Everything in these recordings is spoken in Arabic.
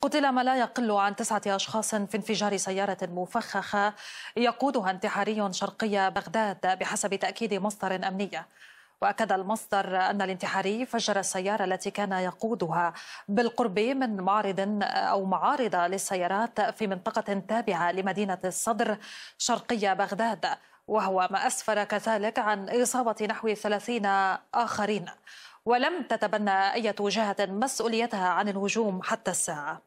قتل ما لا يقل عن تسعة أشخاص في انفجار سيارة مفخخة يقودها انتحاري شرقي بغداد بحسب تأكيد مصدر أمني وأكد المصدر أن الانتحاري فجر السيارة التي كان يقودها بالقرب من معرض أو معارض للسيارات في منطقة تابعة لمدينة الصدر شرقية بغداد وهو ما أسفر كذلك عن إصابة نحو ثلاثين آخرين ولم تتبنى أي جهة مسؤوليتها عن الهجوم حتى الساعة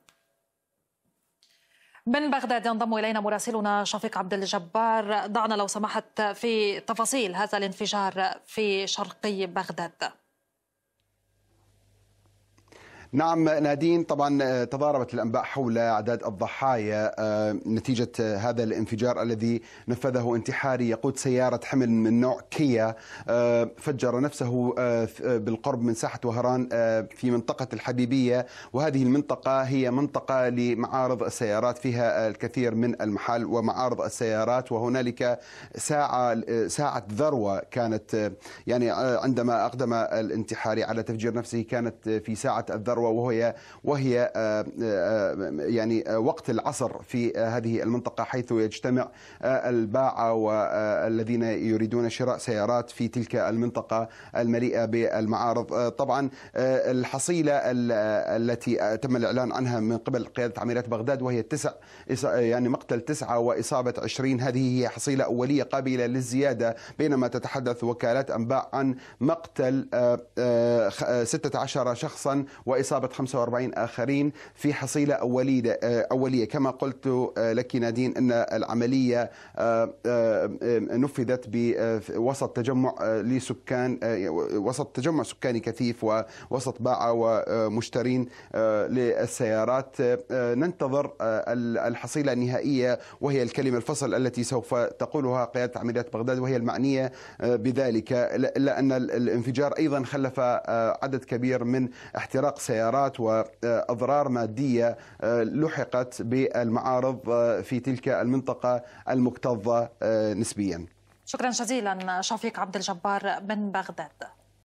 من بغداد ينضم الينا مراسلنا شفيق عبد الجبار ضعنا لو سمحت في تفاصيل هذا الانفجار في شرقي بغداد نعم نادين طبعا آه، تضاربت الانباء حول اعداد الضحايا آه، نتيجه آه، هذا الانفجار الذي نفذه انتحاري يقود سياره حمل من نوع كيا فجر نفسه بالقرب من ساحه وهران في منطقه الحبيبيه وهذه المنطقه هي منطقه لمعارض السيارات فيها الكثير من المحال ومعارض السيارات وهنالك ساعه ساعه ذروه كانت يعني عندما اقدم الانتحاري على تفجير نفسه كانت في ساعه الذروه وهي وهي آه، آه، آه، يعني وقت العصر في هذه المنطقه حيث يجتمع الباعه والذين يريدون شراء سيارات في تلك المنطقه المليئه بالمعارض طبعا الحصيله التي تم الاعلان عنها من قبل قياده عمليات بغداد وهي التسع يعني مقتل تسعه واصابه 20 هذه هي حصيله اوليه قابله للزياده بينما تتحدث وكالات انباء عن مقتل 16 شخصا واصابه وإصابة 45 آخرين في حصيلة أولية, آه، أولية. كما قلت آه، لك نادين أن العملية آه، نفذت بوسط تجمع لسكان وسط تجمع سكاني كثيف ووسط باعة ومشترين للسيارات ننتظر الحصيلة النهائية وهي الكلمة الفصل التي سوف تقولها قيادة عمليات بغداد وهي المعنية بذلك إلا أن الانفجار أيضا خلف عدد كبير من احتراق سيارات انهيارات واضرار ماديه آه، لحقت بالمعارض آه، في تلك المنطقه المكتظه آه، نسبيا. شكرا جزيلا شفيق عبد الجبار من بغداد.